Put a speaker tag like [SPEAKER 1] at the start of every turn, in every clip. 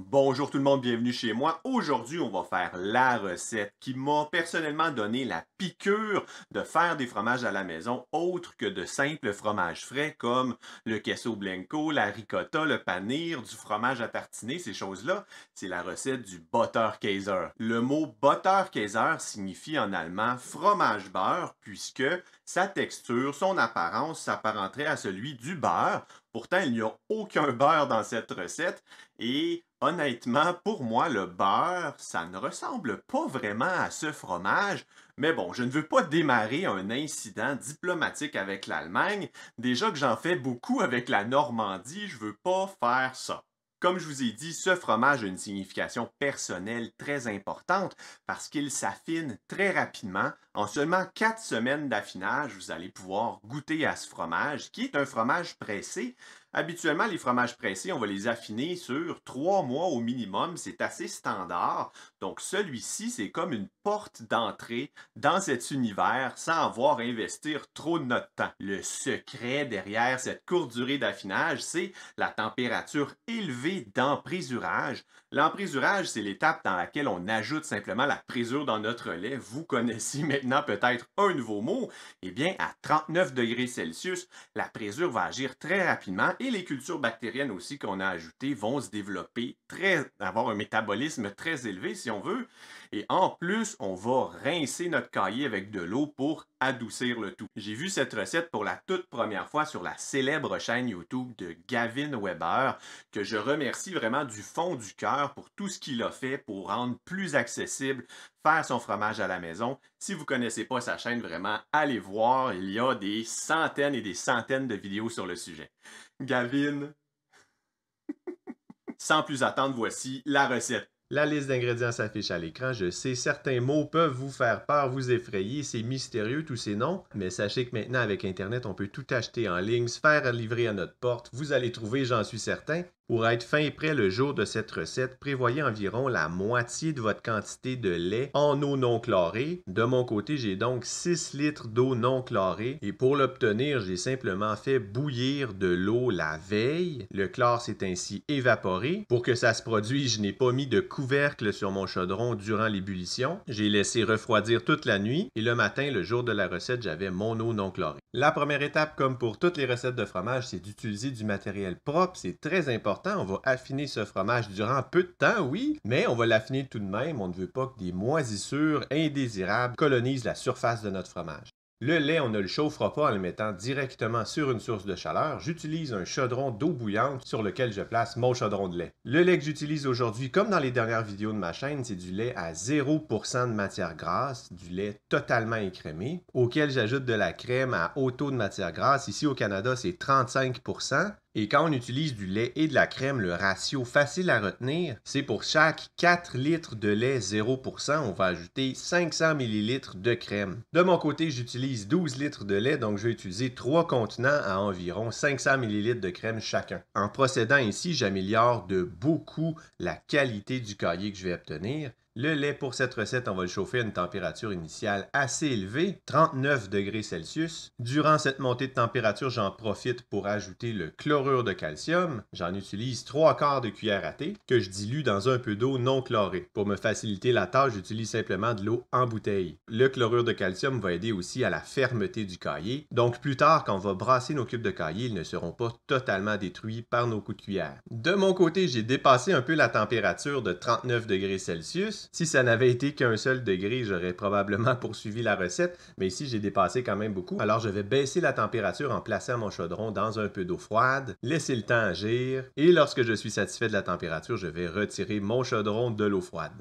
[SPEAKER 1] Bonjour tout le monde, bienvenue chez moi. Aujourd'hui, on va faire la recette qui m'a personnellement donné la piqûre de faire des fromages à la maison autres que de simples fromages frais comme le queso blanco, la ricotta, le panir, du fromage à tartiner, ces choses-là. C'est la recette du Butterkäser. Le mot Butterkäser signifie en allemand fromage beurre puisque sa texture, son apparence s'apparenterait à celui du beurre Pourtant, il n'y a aucun beurre dans cette recette et honnêtement, pour moi, le beurre, ça ne ressemble pas vraiment à ce fromage. Mais bon, je ne veux pas démarrer un incident diplomatique avec l'Allemagne. Déjà que j'en fais beaucoup avec la Normandie, je ne veux pas faire ça. Comme je vous ai dit, ce fromage a une signification personnelle très importante parce qu'il s'affine très rapidement. En seulement quatre semaines d'affinage, vous allez pouvoir goûter à ce fromage qui est un fromage pressé Habituellement, les fromages pressés, on va les affiner sur trois mois au minimum. C'est assez standard. Donc, celui-ci, c'est comme une porte d'entrée dans cet univers sans avoir à investir trop de notre temps. Le secret derrière cette courte durée d'affinage, c'est la température élevée d'emprésurage. L'emprésurage, c'est l'étape dans laquelle on ajoute simplement la présure dans notre lait. Vous connaissez maintenant peut-être un nouveau mot. Eh bien, à 39 degrés Celsius, la présure va agir très rapidement et les cultures bactériennes aussi qu'on a ajoutées vont se développer très, avoir un métabolisme très élevé, si on veut. Et en plus, on va rincer notre cahier avec de l'eau pour adoucir le tout. J'ai vu cette recette pour la toute première fois sur la célèbre chaîne YouTube de Gavin Weber, que je remercie vraiment du fond du cœur pour tout ce qu'il a fait pour rendre plus accessible faire son fromage à la maison. Si vous ne connaissez pas sa chaîne, vraiment, allez voir, il y a des centaines et des centaines de vidéos sur le sujet. Gavin, sans plus attendre, voici la recette la liste d'ingrédients s'affiche à l'écran, je sais, certains mots peuvent vous faire peur, vous effrayer, c'est mystérieux tous ces noms, mais sachez que maintenant avec Internet, on peut tout acheter en ligne, se faire livrer à notre porte, vous allez trouver, j'en suis certain, pour être fin et prêt le jour de cette recette, prévoyez environ la moitié de votre quantité de lait en eau non chlorée. De mon côté, j'ai donc 6 litres d'eau non chlorée et pour l'obtenir, j'ai simplement fait bouillir de l'eau la veille. Le chlore s'est ainsi évaporé. Pour que ça se produise, je n'ai pas mis de couvercle sur mon chaudron durant l'ébullition. J'ai laissé refroidir toute la nuit et le matin, le jour de la recette, j'avais mon eau non chlorée. La première étape, comme pour toutes les recettes de fromage, c'est d'utiliser du matériel propre. C'est très important on va affiner ce fromage durant peu de temps, oui, mais on va l'affiner tout de même. On ne veut pas que des moisissures indésirables colonisent la surface de notre fromage. Le lait, on ne le chauffera pas en le mettant directement sur une source de chaleur. J'utilise un chaudron d'eau bouillante sur lequel je place mon chaudron de lait. Le lait que j'utilise aujourd'hui, comme dans les dernières vidéos de ma chaîne, c'est du lait à 0% de matière grasse, du lait totalement écrémé, auquel j'ajoute de la crème à haut taux de matière grasse. Ici au Canada, c'est 35%. Et quand on utilise du lait et de la crème, le ratio facile à retenir, c'est pour chaque 4 litres de lait 0%, on va ajouter 500 ml de crème. De mon côté, j'utilise 12 litres de lait, donc je vais utiliser 3 contenants à environ 500 ml de crème chacun. En procédant ainsi, j'améliore de beaucoup la qualité du cahier que je vais obtenir le lait pour cette recette, on va le chauffer à une température initiale assez élevée, 39 degrés Celsius. Durant cette montée de température, j'en profite pour ajouter le chlorure de calcium. J'en utilise trois quarts de cuillère à thé que je dilue dans un peu d'eau non chlorée. Pour me faciliter la tâche, j'utilise simplement de l'eau en bouteille. Le chlorure de calcium va aider aussi à la fermeté du cahier. Donc plus tard, quand on va brasser nos cubes de cahier, ils ne seront pas totalement détruits par nos coups de cuillère. De mon côté, j'ai dépassé un peu la température de 39 degrés Celsius. Si ça n'avait été qu'un seul degré, j'aurais probablement poursuivi la recette, mais ici j'ai dépassé quand même beaucoup. Alors je vais baisser la température en plaçant mon chaudron dans un peu d'eau froide, laisser le temps agir, et lorsque je suis satisfait de la température, je vais retirer mon chaudron de l'eau froide.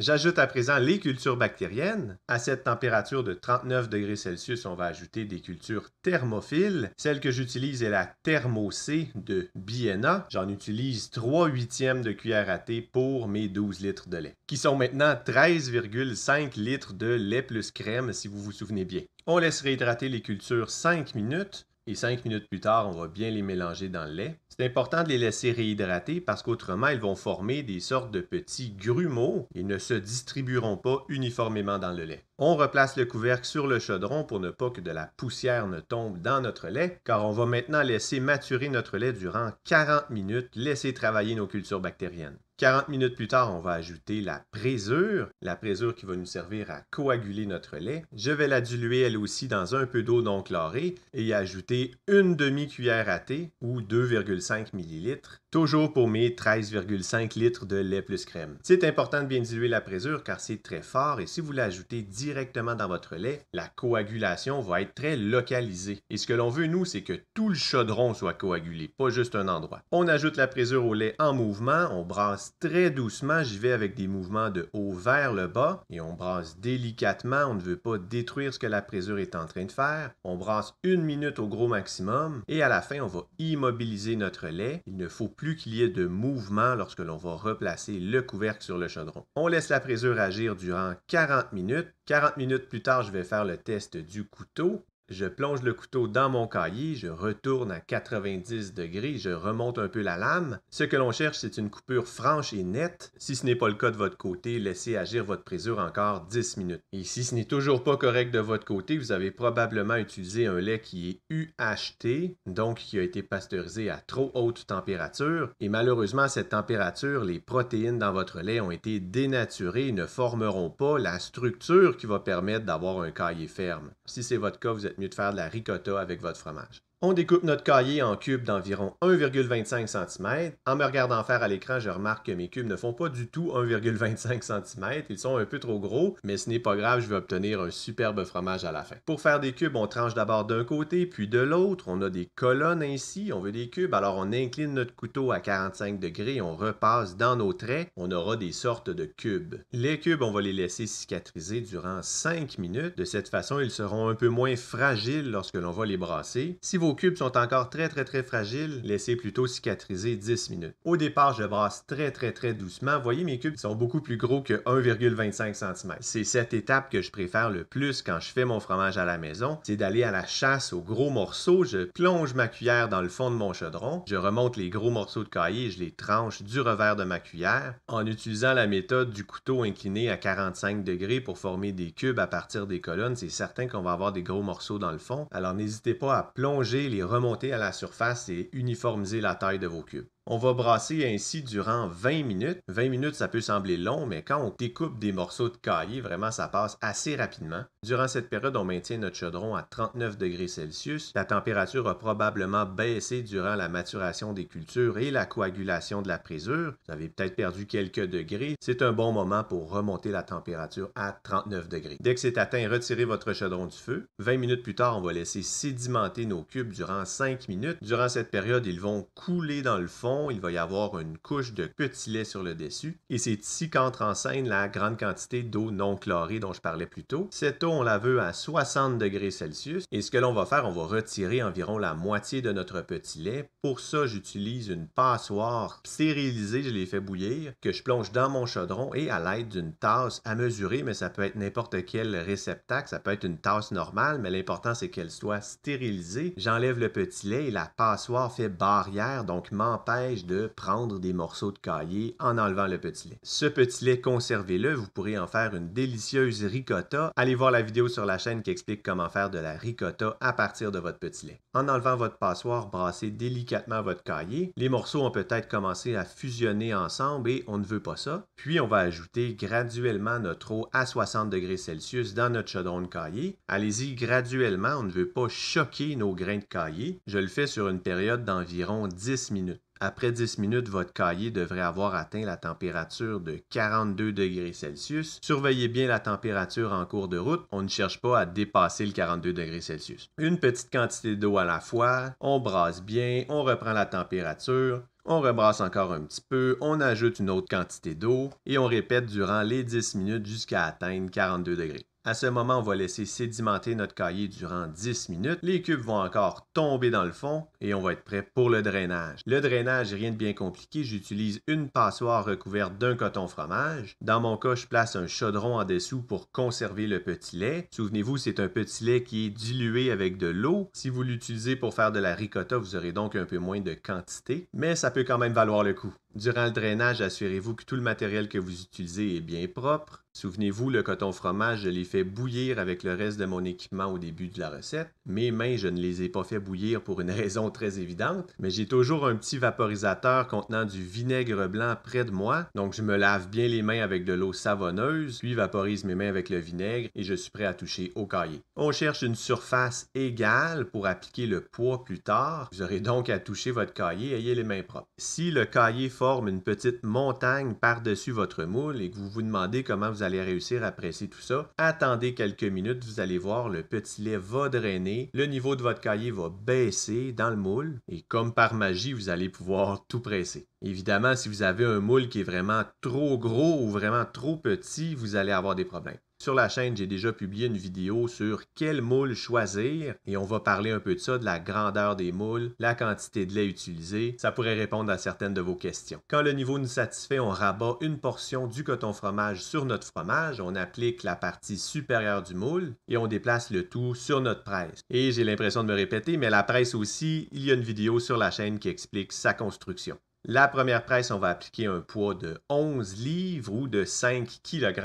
[SPEAKER 1] J'ajoute à présent les cultures bactériennes. À cette température de 39 degrés Celsius, on va ajouter des cultures thermophiles. Celle que j'utilise est la Thermocé de Bienna. J'en utilise 3 huitièmes de cuillère à thé pour mes 12 litres de lait, qui sont maintenant 13,5 litres de lait plus crème si vous vous souvenez bien. On laisse réhydrater les cultures 5 minutes et 5 minutes plus tard, on va bien les mélanger dans le lait. C'est important de les laisser réhydrater parce qu'autrement, ils vont former des sortes de petits grumeaux et ne se distribueront pas uniformément dans le lait. On replace le couvercle sur le chaudron pour ne pas que de la poussière ne tombe dans notre lait, car on va maintenant laisser maturer notre lait durant 40 minutes, laisser travailler nos cultures bactériennes. 40 minutes plus tard, on va ajouter la présure, la présure qui va nous servir à coaguler notre lait. Je vais la diluer elle aussi dans un peu d'eau non chlorée et y ajouter une demi-cuillère à thé ou 2,5 ml, toujours pour mes 13,5 litres de lait plus crème. C'est important de bien diluer la présure car c'est très fort et si vous l'ajoutez directement dans votre lait, la coagulation va être très localisée. Et ce que l'on veut, nous, c'est que tout le chaudron soit coagulé, pas juste un endroit. On ajoute la présure au lait en mouvement, on brasse très doucement, j'y vais avec des mouvements de haut vers le bas et on brasse délicatement, on ne veut pas détruire ce que la présure est en train de faire. On brasse une minute au gros maximum et à la fin, on va immobiliser notre lait. Il ne faut plus qu'il y ait de mouvement lorsque l'on va replacer le couvercle sur le chaudron. On laisse la présure agir durant 40 minutes. 40 minutes plus tard, je vais faire le test du couteau je plonge le couteau dans mon cahier, je retourne à 90 degrés, je remonte un peu la lame. Ce que l'on cherche, c'est une coupure franche et nette. Si ce n'est pas le cas de votre côté, laissez agir votre présure encore 10 minutes. Et si ce n'est toujours pas correct de votre côté, vous avez probablement utilisé un lait qui est UHT, donc qui a été pasteurisé à trop haute température. Et malheureusement, à cette température, les protéines dans votre lait ont été dénaturées et ne formeront pas la structure qui va permettre d'avoir un cahier ferme. Si c'est votre cas, vous êtes mieux de faire de la ricotta avec votre fromage. On découpe notre cahier en cubes d'environ 1,25 cm. En me regardant faire à l'écran, je remarque que mes cubes ne font pas du tout 1,25 cm. Ils sont un peu trop gros, mais ce n'est pas grave, je vais obtenir un superbe fromage à la fin. Pour faire des cubes, on tranche d'abord d'un côté, puis de l'autre. On a des colonnes ainsi, on veut des cubes, alors on incline notre couteau à 45 degrés, on repasse dans nos traits, on aura des sortes de cubes. Les cubes, on va les laisser cicatriser durant 5 minutes. De cette façon, ils seront un peu moins fragiles lorsque l'on va les brasser vos cubes sont encore très très très fragiles, laissez plutôt cicatriser 10 minutes. Au départ, je brasse très très très doucement. Voyez, mes cubes sont beaucoup plus gros que 1,25 cm. C'est cette étape que je préfère le plus quand je fais mon fromage à la maison, c'est d'aller à la chasse aux gros morceaux. Je plonge ma cuillère dans le fond de mon chaudron, je remonte les gros morceaux de caillé et je les tranche du revers de ma cuillère en utilisant la méthode du couteau incliné à 45 degrés pour former des cubes à partir des colonnes. C'est certain qu'on va avoir des gros morceaux dans le fond. Alors n'hésitez pas à plonger les remonter à la surface et uniformiser la taille de vos cubes. On va brasser ainsi durant 20 minutes. 20 minutes, ça peut sembler long, mais quand on découpe des morceaux de cahier, vraiment, ça passe assez rapidement. Durant cette période, on maintient notre chaudron à 39 degrés Celsius. La température a probablement baissé durant la maturation des cultures et la coagulation de la présure. Vous avez peut-être perdu quelques degrés. C'est un bon moment pour remonter la température à 39 degrés. Dès que c'est atteint, retirez votre chaudron du feu. 20 minutes plus tard, on va laisser sédimenter nos cubes durant 5 minutes. Durant cette période, ils vont couler dans le fond il va y avoir une couche de petit lait sur le dessus. Et c'est ici qu'entre en scène la grande quantité d'eau non chlorée dont je parlais plus tôt. Cette eau, on la veut à 60 degrés Celsius. Et ce que l'on va faire, on va retirer environ la moitié de notre petit lait. Pour ça, j'utilise une passoire stérilisée, je l'ai fait bouillir, que je plonge dans mon chaudron et à l'aide d'une tasse à mesurer, mais ça peut être n'importe quel réceptacle, ça peut être une tasse normale, mais l'important c'est qu'elle soit stérilisée. J'enlève le petit lait et la passoire fait barrière, donc m'empêche de prendre des morceaux de caillé en enlevant le petit lait. Ce petit lait, conservez-le, vous pourrez en faire une délicieuse ricotta. Allez voir la vidéo sur la chaîne qui explique comment faire de la ricotta à partir de votre petit lait. En enlevant votre passoire, brassez délicatement votre caillé. Les morceaux ont peut-être commencé à fusionner ensemble et on ne veut pas ça. Puis on va ajouter graduellement notre eau à 60 degrés Celsius dans notre chaudron de caillé. Allez-y graduellement, on ne veut pas choquer nos grains de caillé. Je le fais sur une période d'environ 10 minutes. Après 10 minutes, votre cahier devrait avoir atteint la température de 42 degrés Celsius. Surveillez bien la température en cours de route. On ne cherche pas à dépasser le 42 degrés Celsius. Une petite quantité d'eau à la fois. On brasse bien. On reprend la température. On rebrasse encore un petit peu, on ajoute une autre quantité d'eau et on répète durant les 10 minutes jusqu'à atteindre 42 degrés. À ce moment, on va laisser sédimenter notre cahier durant 10 minutes. Les cubes vont encore tomber dans le fond et on va être prêt pour le drainage. Le drainage, rien de bien compliqué. J'utilise une passoire recouverte d'un coton fromage. Dans mon cas, je place un chaudron en dessous pour conserver le petit lait. Souvenez-vous, c'est un petit lait qui est dilué avec de l'eau. Si vous l'utilisez pour faire de la ricotta, vous aurez donc un peu moins de quantité, mais ça peut quand même valoir le coup. Durant le drainage, assurez-vous que tout le matériel que vous utilisez est bien propre. Souvenez-vous, le coton fromage, je l'ai fait bouillir avec le reste de mon équipement au début de la recette. Mes mains, je ne les ai pas fait bouillir pour une raison très évidente, mais j'ai toujours un petit vaporisateur contenant du vinaigre blanc près de moi, donc je me lave bien les mains avec de l'eau savonneuse, puis vaporise mes mains avec le vinaigre et je suis prêt à toucher au cahier. On cherche une surface égale pour appliquer le poids plus tard. Vous aurez donc à toucher votre cahier, ayez les mains propres. Si le cahier une petite montagne par-dessus votre moule et que vous vous demandez comment vous allez réussir à presser tout ça, attendez quelques minutes, vous allez voir, le petit lait va drainer, le niveau de votre cahier va baisser dans le moule et comme par magie, vous allez pouvoir tout presser. Évidemment, si vous avez un moule qui est vraiment trop gros ou vraiment trop petit, vous allez avoir des problèmes. Sur la chaîne, j'ai déjà publié une vidéo sur quel moule choisir et on va parler un peu de ça, de la grandeur des moules, la quantité de lait utilisé. Ça pourrait répondre à certaines de vos questions. Quand le niveau nous satisfait, on rabat une portion du coton fromage sur notre fromage, on applique la partie supérieure du moule et on déplace le tout sur notre presse. Et j'ai l'impression de me répéter, mais la presse aussi, il y a une vidéo sur la chaîne qui explique sa construction. La première presse, on va appliquer un poids de 11 livres ou de 5 kg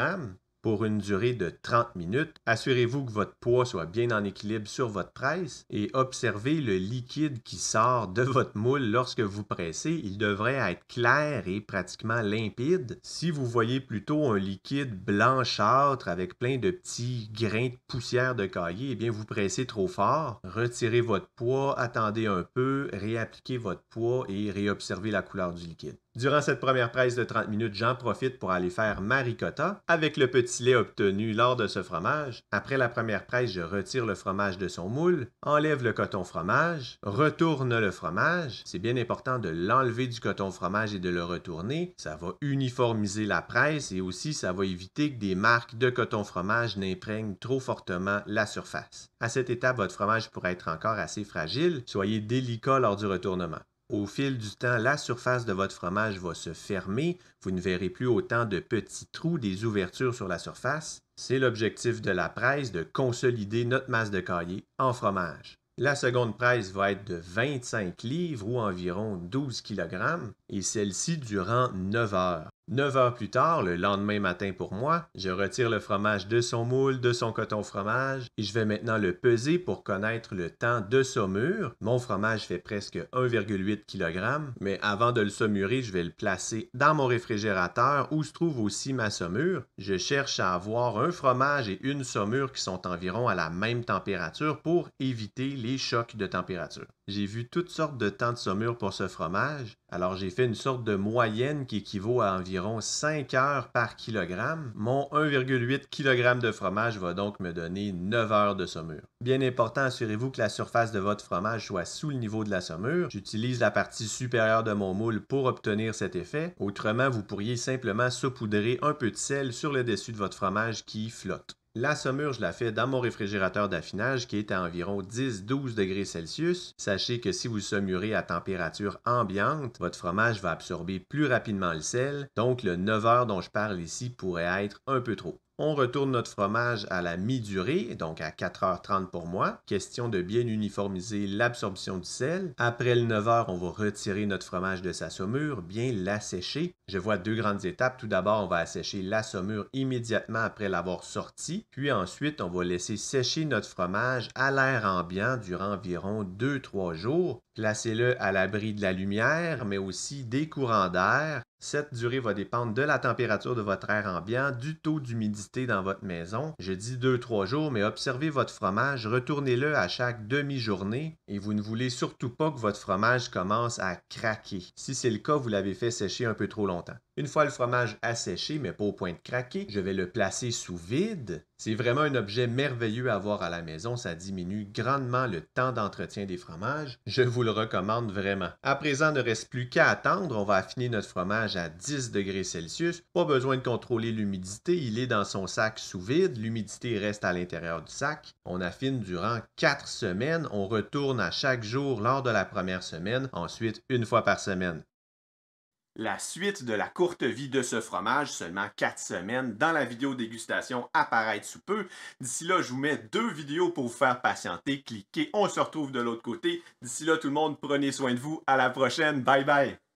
[SPEAKER 1] pour une durée de 30 minutes. Assurez-vous que votre poids soit bien en équilibre sur votre presse et observez le liquide qui sort de votre moule lorsque vous pressez. Il devrait être clair et pratiquement limpide. Si vous voyez plutôt un liquide blanchâtre avec plein de petits grains de poussière de cahier, eh bien vous pressez trop fort. Retirez votre poids, attendez un peu, réappliquez votre poids et réobservez la couleur du liquide. Durant cette première presse de 30 minutes, j'en profite pour aller faire maricotta avec le petit lait obtenu lors de ce fromage. Après la première presse, je retire le fromage de son moule, enlève le coton fromage, retourne le fromage. C'est bien important de l'enlever du coton fromage et de le retourner. Ça va uniformiser la presse et aussi ça va éviter que des marques de coton fromage n'imprègnent trop fortement la surface. À cette étape, votre fromage pourrait être encore assez fragile. Soyez délicat lors du retournement. Au fil du temps, la surface de votre fromage va se fermer. Vous ne verrez plus autant de petits trous, des ouvertures sur la surface. C'est l'objectif de la presse de consolider notre masse de caillé en fromage. La seconde presse va être de 25 livres ou environ 12 kg et celle-ci durant 9 heures. 9 heures plus tard, le lendemain matin pour moi, je retire le fromage de son moule, de son coton fromage, et je vais maintenant le peser pour connaître le temps de saumure. Mon fromage fait presque 1,8 kg, mais avant de le saumurer, je vais le placer dans mon réfrigérateur où se trouve aussi ma saumure. Je cherche à avoir un fromage et une saumure qui sont environ à la même température pour éviter les chocs de température. J'ai vu toutes sortes de temps de saumure pour ce fromage. Alors, j'ai fait une sorte de moyenne qui équivaut à environ 5 heures par kilogramme. Mon 1,8 kg de fromage va donc me donner 9 heures de saumure. Bien important, assurez-vous que la surface de votre fromage soit sous le niveau de la saumure. J'utilise la partie supérieure de mon moule pour obtenir cet effet. Autrement, vous pourriez simplement saupoudrer un peu de sel sur le dessus de votre fromage qui flotte. La saumure, je la fais dans mon réfrigérateur d'affinage qui est à environ 10-12 degrés Celsius. Sachez que si vous saumurez à température ambiante, votre fromage va absorber plus rapidement le sel, donc le 9 heures dont je parle ici pourrait être un peu trop. On retourne notre fromage à la mi-durée, donc à 4h30 pour moi. Question de bien uniformiser l'absorption du sel. Après le 9h, on va retirer notre fromage de sa saumure, bien l'assécher. Je vois deux grandes étapes. Tout d'abord, on va assécher la saumure immédiatement après l'avoir sortie. Puis ensuite, on va laisser sécher notre fromage à l'air ambiant durant environ 2-3 jours. Placez-le à l'abri de la lumière, mais aussi des courants d'air. Cette durée va dépendre de la température de votre air ambiant, du taux d'humidité dans votre maison. Je dis 2-3 jours, mais observez votre fromage, retournez-le à chaque demi-journée et vous ne voulez surtout pas que votre fromage commence à craquer. Si c'est le cas, vous l'avez fait sécher un peu trop longtemps. Une fois le fromage asséché, mais pas au point de craquer, je vais le placer sous vide. C'est vraiment un objet merveilleux à avoir à la maison, ça diminue grandement le temps d'entretien des fromages. Je vous le recommande vraiment. À présent, ne reste plus qu'à attendre, on va affiner notre fromage à 10 degrés Celsius. Pas besoin de contrôler l'humidité, il est dans son sac sous vide, l'humidité reste à l'intérieur du sac. On affine durant 4 semaines, on retourne à chaque jour lors de la première semaine, ensuite une fois par semaine la suite de la courte vie de ce fromage, seulement 4 semaines, dans la vidéo dégustation apparaît sous peu. D'ici là, je vous mets deux vidéos pour vous faire patienter. Cliquez, on se retrouve de l'autre côté. D'ici là, tout le monde, prenez soin de vous. À la prochaine. Bye bye.